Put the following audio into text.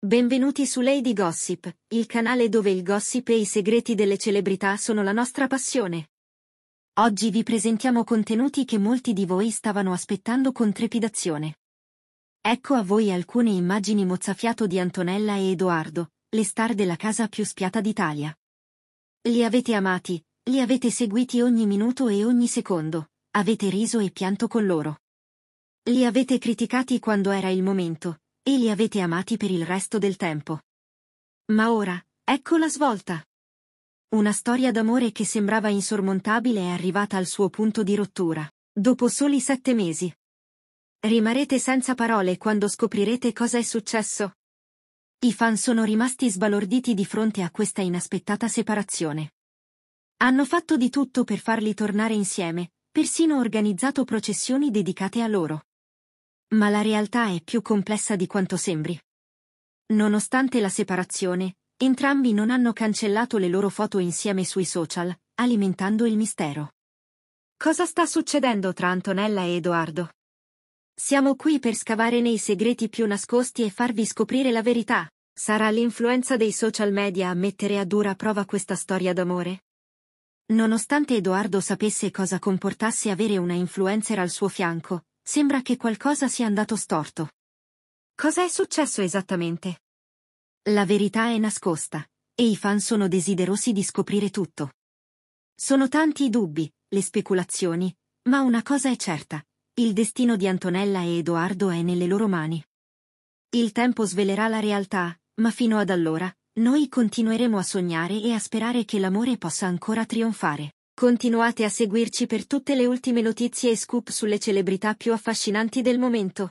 Benvenuti su Lady Gossip, il canale dove il gossip e i segreti delle celebrità sono la nostra passione. Oggi vi presentiamo contenuti che molti di voi stavano aspettando con trepidazione. Ecco a voi alcune immagini mozzafiato di Antonella e Edoardo, le star della casa più spiata d'Italia. Li avete amati, li avete seguiti ogni minuto e ogni secondo, avete riso e pianto con loro. Li avete criticati quando era il momento, e li avete amati per il resto del tempo. Ma ora, ecco la svolta. Una storia d'amore che sembrava insormontabile è arrivata al suo punto di rottura, dopo soli sette mesi. Rimarrete senza parole quando scoprirete cosa è successo. I fan sono rimasti sbalorditi di fronte a questa inaspettata separazione. Hanno fatto di tutto per farli tornare insieme, persino organizzato processioni dedicate a loro. Ma la realtà è più complessa di quanto sembri. Nonostante la separazione, entrambi non hanno cancellato le loro foto insieme sui social, alimentando il mistero. Cosa sta succedendo tra Antonella e Edoardo? Siamo qui per scavare nei segreti più nascosti e farvi scoprire la verità. Sarà l'influenza dei social media a mettere a dura prova questa storia d'amore? Nonostante Edoardo sapesse cosa comportasse avere una influencer al suo fianco, Sembra che qualcosa sia andato storto. Cosa è successo esattamente? La verità è nascosta, e i fan sono desiderosi di scoprire tutto. Sono tanti i dubbi, le speculazioni, ma una cosa è certa, il destino di Antonella e Edoardo è nelle loro mani. Il tempo svelerà la realtà, ma fino ad allora, noi continueremo a sognare e a sperare che l'amore possa ancora trionfare. Continuate a seguirci per tutte le ultime notizie e scoop sulle celebrità più affascinanti del momento.